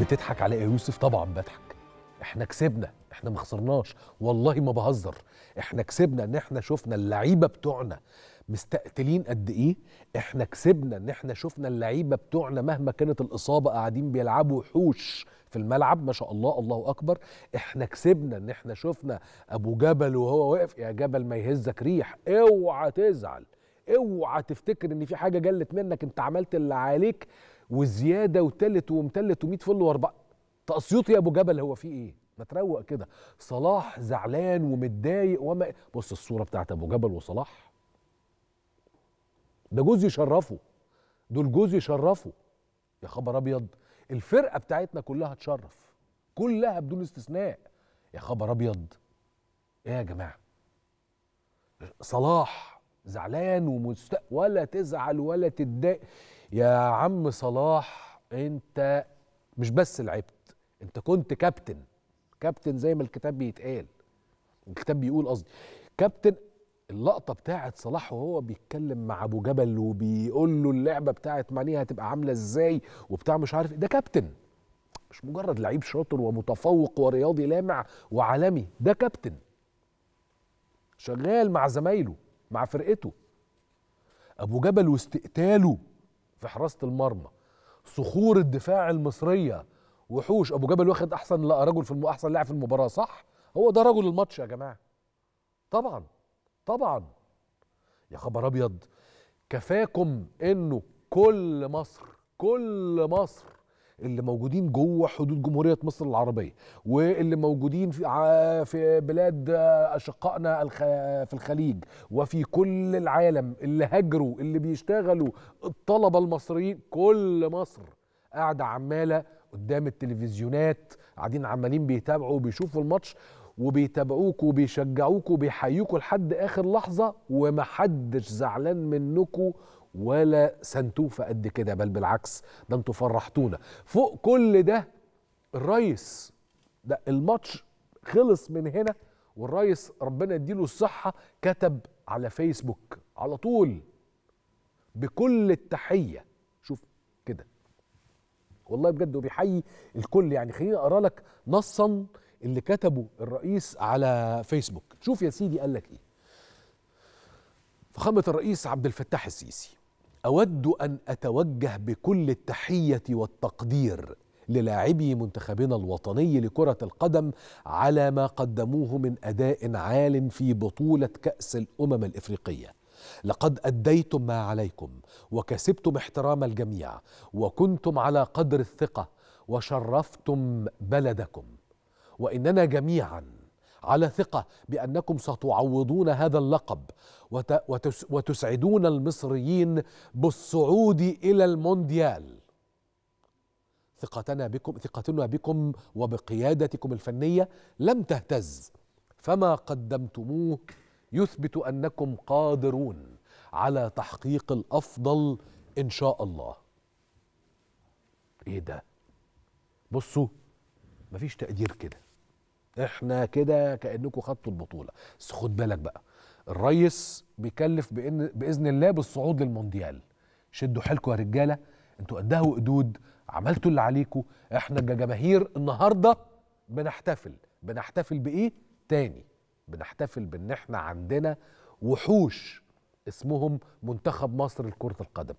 بتضحك على يا إيه؟ يوسف طبعا بضحك احنا كسبنا احنا ما خسرناش والله ما بهزر احنا كسبنا ان احنا شفنا اللعيبه بتوعنا مستقتلين قد ايه احنا كسبنا ان احنا شفنا اللعيبه بتوعنا مهما كانت الاصابه قاعدين بيلعبوا وحوش في الملعب ما شاء الله الله اكبر احنا كسبنا ان احنا شفنا ابو جبل وهو واقف يا جبل ما يهزك ريح اوعى تزعل اوعى تفتكر ان في حاجه جلت منك انت عملت اللي عليك وزياده وتلت ومتلت و100 فل واربعه تقسيط انت اسيوطي يا ابو جبل هو في ايه؟ ما تروق كده صلاح زعلان ومتضايق وما بص الصوره بتاعت ابو جبل وصلاح ده جوز يشرفه دول جوز يشرفه يا خبر ابيض الفرقه بتاعتنا كلها تشرف كلها بدون استثناء يا خبر ابيض ايه يا جماعه صلاح زعلان ومست ولا تزعل ولا تتضايق يا عم صلاح انت مش بس لعبت انت كنت كابتن كابتن زي ما الكتاب بيتقال الكتاب بيقول قصدي كابتن اللقطه بتاعت صلاح وهو بيتكلم مع ابو جبل وبيقول له اللعبه بتاعت مانيه هتبقى عامله ازاي وبتاع مش عارف إيه. ده كابتن مش مجرد لعيب شاطر ومتفوق ورياضي لامع وعالمي ده كابتن شغال مع زمايله مع فرقته ابو جبل واستقتاله في حراسه المرمى صخور الدفاع المصريه وحوش ابو جبل واخد احسن رجل في احسن لاعب في المباراه صح هو ده رجل الماتش يا جماعه طبعا طبعا يا خبر ابيض كفاكم انه كل مصر كل مصر اللي موجودين جوه حدود جمهوريه مصر العربيه واللي موجودين في في بلاد اشقائنا في الخليج وفي كل العالم اللي هاجروا اللي بيشتغلوا الطلبه المصريين كل مصر قاعده عماله قدام التلفزيونات قاعدين عمالين بيتابعوا وبيشوفوا الماتش وبيتابعوك وبيشجعوك وبيحيوكوا لحد اخر لحظه ومحدش زعلان منكوا ولا سنتوفه قد كده بل بالعكس ده انتوا فرحتونا فوق كل ده الريس ده الماتش خلص من هنا والريس ربنا يديله الصحه كتب على فيسبوك على طول بكل التحيه شوف كده والله بجد وبيحيي الكل يعني خليني اقرا لك نصا اللي كتبه الرئيس على فيسبوك شوف يا سيدي قال لك ايه فخامة الرئيس عبد الفتاح السيسي أود أن أتوجه بكل التحية والتقدير للاعبي منتخبنا الوطني لكرة القدم على ما قدموه من أداء عال في بطولة كأس الأمم الإفريقية لقد أديتم ما عليكم وكسبتم احترام الجميع وكنتم على قدر الثقة وشرفتم بلدكم واننا جميعا على ثقه بانكم ستعوضون هذا اللقب وتسعدون المصريين بالصعود الى المونديال ثقتنا بكم ثقتنا بكم وبقيادتكم الفنيه لم تهتز فما قدمتموه يثبت انكم قادرون على تحقيق الافضل ان شاء الله ايه ده بصوا مفيش تقدير كده احنا كده كانكم خدتوا البطوله بس خد بالك بقى الريس بيكلف بإن باذن الله بالصعود للمونديال شدوا حيلكم يا رجاله انتوا قدها وقدود عملتوا اللي عليكم احنا كجماهير النهارده بنحتفل بنحتفل بايه تاني بنحتفل بان احنا عندنا وحوش اسمهم منتخب مصر لكرة القدم